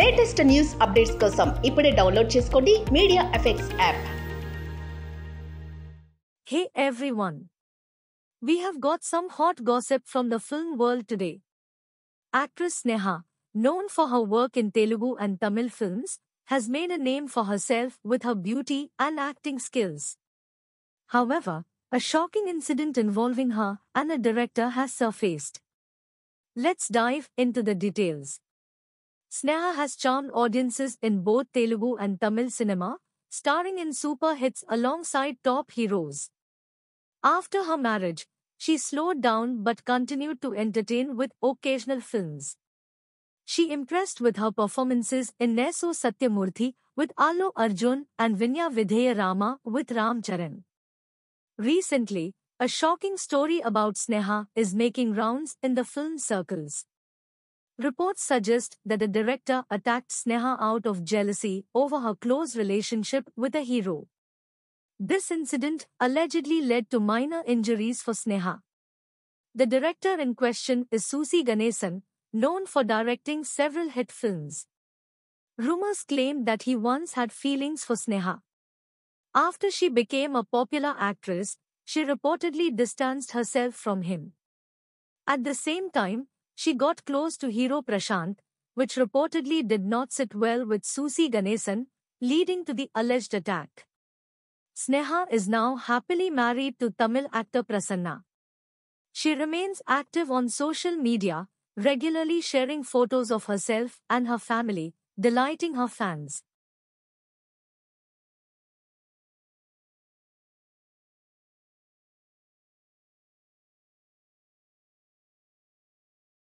Latest latest news updates కోసం download download చేసుకోండి media effects app. Hey everyone, We have got some hot gossip from the film world today. Actress Neha, known for her work in Telugu and Tamil films, has made a name for herself with her beauty and acting skills. However, a shocking incident involving her and a director has surfaced. Let's dive into the details. Sneha has charmed audiences in both Telugu and Tamil cinema, starring in super hits alongside top heroes. After her marriage, she slowed down but continued to entertain with occasional films. She impressed with her performances in Neso Satyamurthy with Alo Arjun and Vinya Vidheya Rama with Ram Charan. Recently, a shocking story about Sneha is making rounds in the film circles. Reports suggest that the director attacked Sneha out of jealousy over her close relationship with the hero. This incident allegedly led to minor injuries for Sneha. The director in question is Susi Ganesan, known for directing several hit films. Rumors claim that he once had feelings for Sneha. After she became a popular actress, she reportedly distanced herself from him. At the same time, she got close to hero Prashant, which reportedly did not sit well with Susi Ganesan, leading to the alleged attack. Sneha is now happily married to Tamil actor Prasanna. She remains active on social media, regularly sharing photos of herself and her family, delighting her fans.